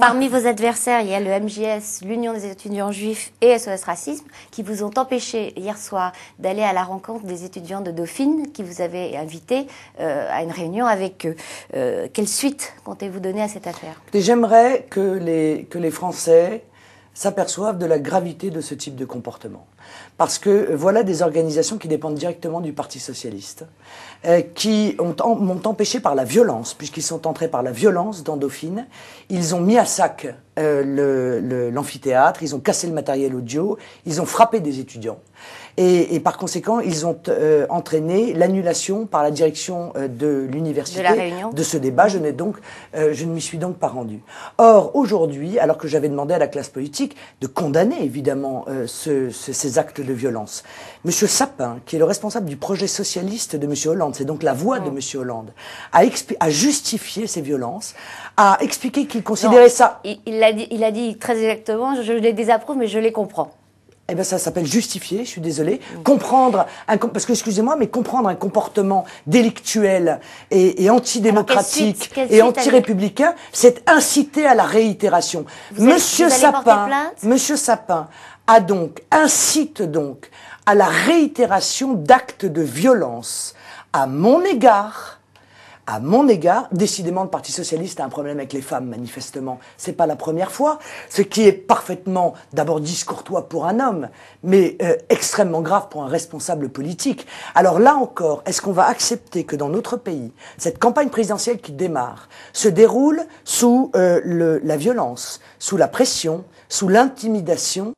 Parmi vos adversaires, il y a le MGS, l'Union des étudiants juifs et SOS Racisme, qui vous ont empêché hier soir d'aller à la rencontre des étudiants de Dauphine, qui vous avaient invité euh, à une réunion avec eux. Euh, quelle suite comptez-vous donner à cette affaire J'aimerais que les, que les Français s'aperçoivent de la gravité de ce type de comportement. Parce que euh, voilà des organisations qui dépendent directement du Parti socialiste, euh, qui ont, empêché par la violence, puisqu'ils sont entrés par la violence dans Dauphine, ils ont mis à sac euh, l'amphithéâtre, ils ont cassé le matériel audio, ils ont frappé des étudiants. Et, et par conséquent, ils ont euh, entraîné l'annulation par la direction euh, de l'université de, ce débat. Je, donc, euh, je ne m'y suis donc pas rendu. Or, aujourd'hui, alors que j'avais demandé à la classe politique de condamner évidemment ce, ces actes de violence, Monsieur Sapin, qui est le responsable du projet socialiste de Monsieur Hollande, c'est donc la voix de Monsieur mm. Hollande, a, a, justifié ces violences, a expliqué qu'il considérait ça il a dit très exactement, je, les désapprouve, mais je les comprends. Eh bien, ça s'appelle justifier, je suis désolée. Comprendre, un, parce que, excusez-moi, mais comprendre un comportement délictuel et, antidémocratique et antirépublicain, c'est inciter à la réitération. Monsieur, Sapin, Monsieur Sapin a donc, incite donc à la réitération d'actes de violence à mon égard, à mon égard, décidément, le Parti socialiste a un problème avec les femmes, manifestement. C'est pas la première fois. Ce qui est parfaitement, d'abord, discourtois pour un homme, mais euh, extrêmement grave pour un responsable politique. Alors là encore, est-ce qu'on va accepter que dans notre pays, cette campagne présidentielle qui démarre se déroule sous euh, la violence, sous la pression, sous l'intimidation